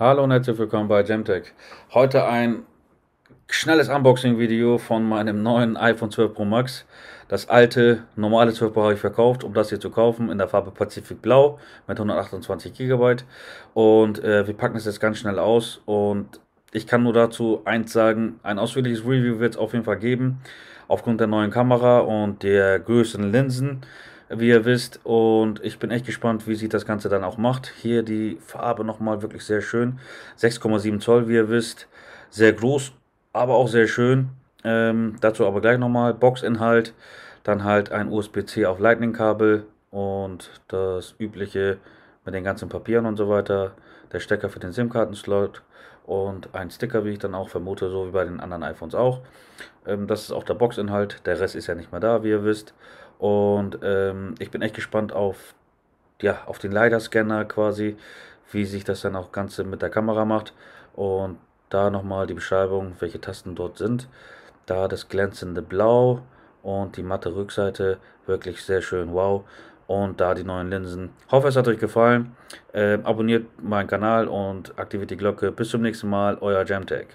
Hallo und herzlich willkommen bei Gemtech. Heute ein schnelles Unboxing-Video von meinem neuen iPhone 12 Pro Max. Das alte, normale 12 Pro habe ich verkauft, um das hier zu kaufen, in der Farbe Pacific Blau mit 128 GB. Und äh, wir packen es jetzt ganz schnell aus und ich kann nur dazu eins sagen, ein ausführliches Review wird es auf jeden Fall geben, aufgrund der neuen Kamera und der größeren Linsen wie ihr wisst. Und ich bin echt gespannt, wie sich das Ganze dann auch macht. Hier die Farbe nochmal wirklich sehr schön. 6,7 Zoll, wie ihr wisst. Sehr groß, aber auch sehr schön. Ähm, dazu aber gleich nochmal Boxinhalt. Dann halt ein USB-C auf Lightning-Kabel und das übliche mit den ganzen Papieren und so weiter, der Stecker für den SIM-Kartenslot und ein Sticker, wie ich dann auch vermute, so wie bei den anderen iPhones auch. Ähm, das ist auch der Boxinhalt, der Rest ist ja nicht mehr da, wie ihr wisst. Und ähm, ich bin echt gespannt auf, ja, auf den LiDAR-Scanner quasi, wie sich das dann auch Ganze mit der Kamera macht. Und da nochmal die Beschreibung, welche Tasten dort sind. Da das glänzende Blau und die matte Rückseite, wirklich sehr schön, wow und da die neuen Linsen. Hoffe, es hat euch gefallen. Äh, abonniert meinen Kanal und aktiviert die Glocke. Bis zum nächsten Mal, euer Jamtech.